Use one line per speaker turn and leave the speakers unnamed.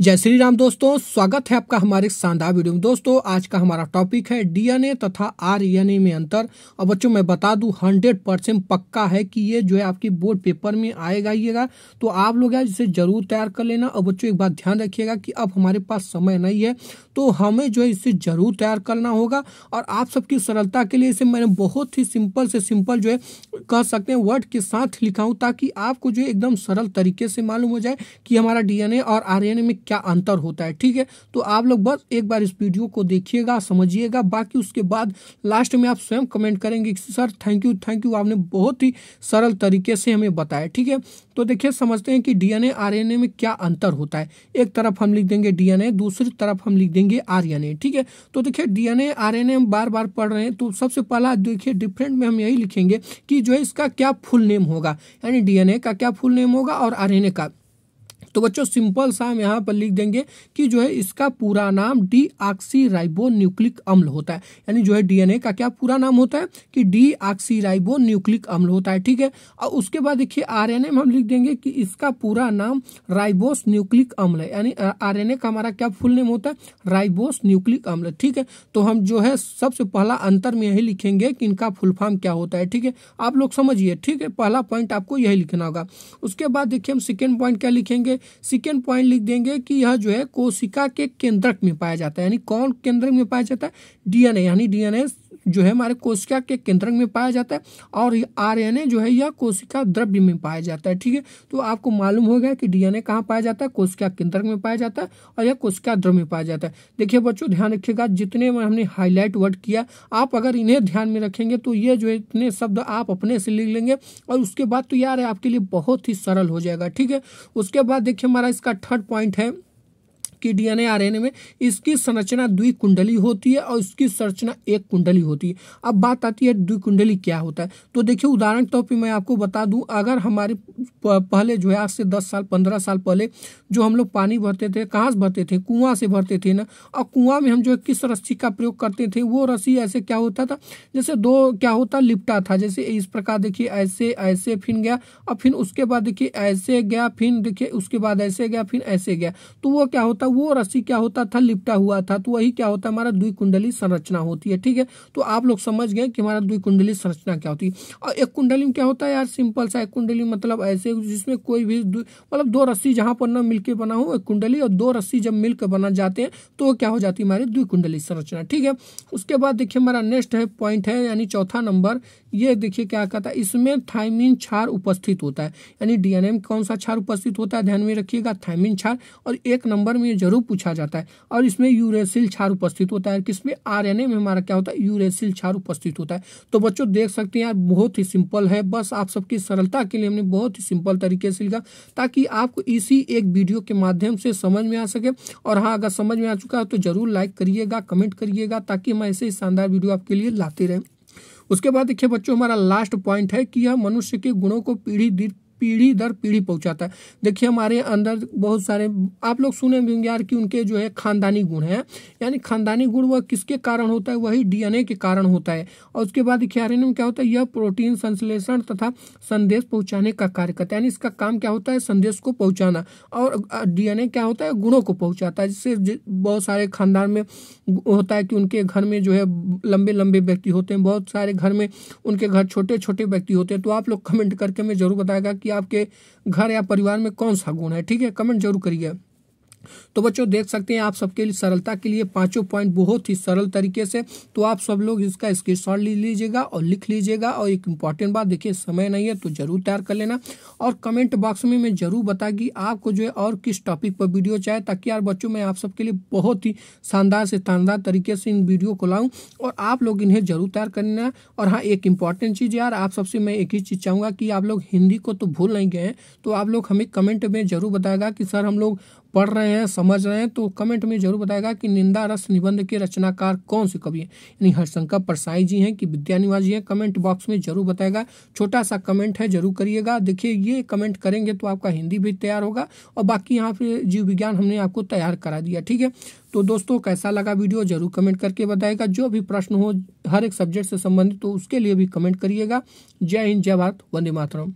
जय श्री राम दोस्तों स्वागत है आपका हमारे शानदार वीडियो में दोस्तों आज का हमारा टॉपिक है डीएनए तथा आरएनए में अंतर और बच्चों मैं बता दूं हंड्रेड परसेंट पक्का है कि ये जो है आपकी बोर्ड पेपर में आएगा येगा तो आप लोग यार इसे जरूर तैयार कर लेना और बच्चों एक बात ध्यान रखिएगा कि अब हमारे पास समय नहीं है तो हमें जो है इसे जरूर तैयार करना होगा और आप सबकी सरलता के लिए इसे मैंने बहुत ही सिंपल से सिंपल जो है कह सकते हैं वर्ड के साथ लिखा हूँ ताकि आपको जो है एकदम सरल तरीके से मालूम हो जाए कि हमारा डी और आर में क्या अंतर होता है ठीक है तो आप लोग बस एक बार इस वीडियो को देखिएगा समझिएगा बाकी उसके बाद लास्ट में आप स्वयं कमेंट करेंगे sir thank you thank you आपने बहुत ही सरल तरीके से हमें बताया ठीक है तो देखिए समझते हैं कि डीएनए आरएनए में क्या अंतर होता है एक तरफ हम लिख देंगे डीएनए दूसरी तरफ हम लिख देंगे आरएनए ठीक है तो देखिए डीएनए आरएनए हम बार बार पढ़ रहे हैं तो सबसे पहला देखिए डिफरेंट में हम यही लिखेंगे कि जो है इसका क्या फुल नेम होगा यानी डीएनए का क्या फुल नेम होगा और आर का तो बच्चों सिंपल सा हम यहाँ पर लिख देंगे कि जो है इसका पूरा नाम डी राइबो न्यूक्लिक अम्ल होता है यानी जो है डीएनए का क्या पूरा नाम होता है कि डी राइबो न्यूक्लिक अम्ल होता है ठीक है और उसके बाद देखिए आरएनए में हम लिख देंगे कि इसका पूरा नाम राइबोस न्यूक्लिक अम्ल है यानी आर का हमारा क्या फुल नेम होता है राइबोस न्यूक्लिक अम्ल ठीक है तो हम जो है सबसे पहला अंतर में यही लिखेंगे कि इनका फुल फॉर्म क्या होता है ठीक है आप लोग समझिए ठीक है पहला पॉइंट आपको यही लिखना होगा उसके बाद देखिए हम सेकेंड पॉइंट क्या लिखेंगे सेकेंड पॉइंट लिख देंगे कि यह जो है कोशिका के केंद्रक में पाया जाता है यानी कौन केंद्रक में पाया जाता है डीएनए यानी डीएनए जो है हमारे कोशिका के केंद्र में पाया जाता है और आर जो है यह कोशिका द्रव्य में पाया जाता है ठीक है तो आपको मालूम हो गया कि डीएनए कहाँ पाया जाता है कोशिका केंद्रक में पाया जाता है और यह कोशिका द्रव्य में पाया जाता है देखिए बच्चों ध्यान रखिएगा जितने हमने हाईलाइट वर्ड किया आप अगर इन्हें ध्यान में रखेंगे तो ये जो है इतने शब्द आप अपने से लिख लेंगे और उसके बाद तो यार आपके लिए बहुत ही सरल हो जाएगा ठीक है उसके बाद देखिए हमारा इसका थर्ड पॉइंट है इसकी डीएनए आरएनए में इसकी संरचना द्वि कुंडली होती है और इसकी संरचना एक कुंडली होती है अब बात आती है द्वि कुंडली क्या होता है तो देखिए उदाहरण के तौर पर मैं आपको बता दूं अगर हमारे पहले जो है आज से दस साल पंद्रह साल पहले जो हम लोग पानी भरते थे कहाँ से भरते थे कुआं से भरते थे ना और कुआं में हम जो किस रस्सी का प्रयोग करते थे वो रस्सी ऐसे क्या होता था जैसे दो क्या होता लिपटा था जैसे इस प्रकार देखिए ऐसे ऐसे फिर गया और फिर उसके बाद देखिए ऐसे गया फिर देखिए उसके बाद ऐसे गया फिर ऐसे गया तो वो क्या होता वो रस्सी क्या होता था लिपटा हुआ था तो वही क्या होता है हमारा द्वि कुंडली संरचना होती है ठीक है तो आप लोग समझ गए कि हमारा द्वि कुंडली संरचना क्या होती है और एक कुंडली में क्या होता है यार सिंपल सा एक कुंडली मतलब ऐसे जिसमें कोई भी मतलब दो रस्सी जहां पर ना मिलकर बना हो एक कुंडली और दो रस्सी जब मिलकर बना जाते हैं तो क्या हो जाती है हमारी द्वि कुंडली संरचना ठीक है उसके बाद देखिए हमारा नेक्स्ट है पॉइंट है यानी चौथा नंबर ये देखिए क्या कहता है इसमें थायमिन क्षार उपस्थित होता है यानी डीएनए कौन सा क्षार उपस्थित होता है ध्यान में रखिएगा थायमिन क्षार और एक नंबर में जरूर पूछा जाता है और इसमें यूरेसिल क्षार उपस्थित होता है किसमें आरएनए में हमारा क्या होता है यूरेसिल क्षार उपस्थित होता है तो बच्चों देख सकते हैं यार बहुत ही सिंपल है बस आप सबकी सरलता के लिए हमने बहुत ही सिंपल तरीके से लिखा ताकि आपको इसी एक वीडियो के माध्यम से समझ में आ सके और हाँ अगर समझ में आ चुका है तो जरूर लाइक करिएगा कमेंट करिएगा ताकि हम ऐसे ही शानदार वीडियो आपके लिए लाते रहें उसके बाद देखिए बच्चों हमारा लास्ट पॉइंट है कि यह मनुष्य के गुणों को पीढ़ी दर पीढ़ी दर पीढ़ी पहुंचाता है देखिए हमारे अंदर बहुत सारे आप लोग सुने भी होंगे यार कि उनके जो है खानदानी गुण है यानी खानदानी गुण वह किसके कारण होता है वही डीएनए के कारण होता है और उसके बाद देखिए आर में क्या होता है यह प्रोटीन संश्लेषण तथा संदेश पहुंचाने का कार्य करता है यानी इसका काम क्या होता है संदेश को पहुँचाना और डीएनए क्या होता है गुणों को पहुँचाता है जिससे बहुत सारे खानदान में होता है कि उनके घर में जो है लंबे लंबे व्यक्ति होते हैं बहुत सारे घर में उनके घर छोटे छोटे व्यक्ति होते हैं तो आप लोग कमेंट करके हमें जरूर बताएगा कि कि आपके घर या परिवार में कौन सा गुण है ठीक है कमेंट जरूर करिए तो बच्चों देख सकते हैं आप सबके लिए सरलता के लिए पांचों पॉइंट बहुत ही सरल तरीके से तो आप सब लोग इसका स्क्रीनशॉट ले लीजिएगा और लिख लीजिएगा और एक इम्पॉर्टेंट बात देखिए समय नहीं है तो जरूर तैयार कर लेना और कमेंट बॉक्स में मैं जरूर बता कि आपको जो है और किस टॉपिक पर वीडियो चाहे ताकि यार बच्चों में आप सबके लिए बहुत ही शानदार से शानदार तरीके से इन वीडियो को लाऊँ और आप लोग इन्हें जरूर तैयार कर लेना और हाँ एक इम्पॉर्टेंट चीज़ यार आप सबसे मैं एक ही चीज़ चाहूँगा कि आप लोग हिंदी को तो भूल नहीं गए तो आप लोग हमें कमेंट में जरूर बताएगा कि सर हम लोग पढ़ रहे हैं समझ रहे हैं तो कमेंट में जरूर बताएगा कि निंदा रस निबंध के रचनाकार कौन से कवि हैं यानी हरशंकर परसाई जी हैं कि विद्यानिवास जी हैं कमेंट बॉक्स में जरूर बताएगा छोटा सा कमेंट है जरूर करिएगा देखिए ये कमेंट करेंगे तो आपका हिंदी भी तैयार होगा और बाकी यहाँ पे जीव विज्ञान हमने आपको तैयार करा दिया ठीक है तो दोस्तों कैसा लगा वीडियो जरूर कमेंट करके बताएगा जो भी प्रश्न हो हर एक सब्जेक्ट से संबंधित तो उसके लिए भी कमेंट करिएगा जय हिंद जय भारत वंदे मातरम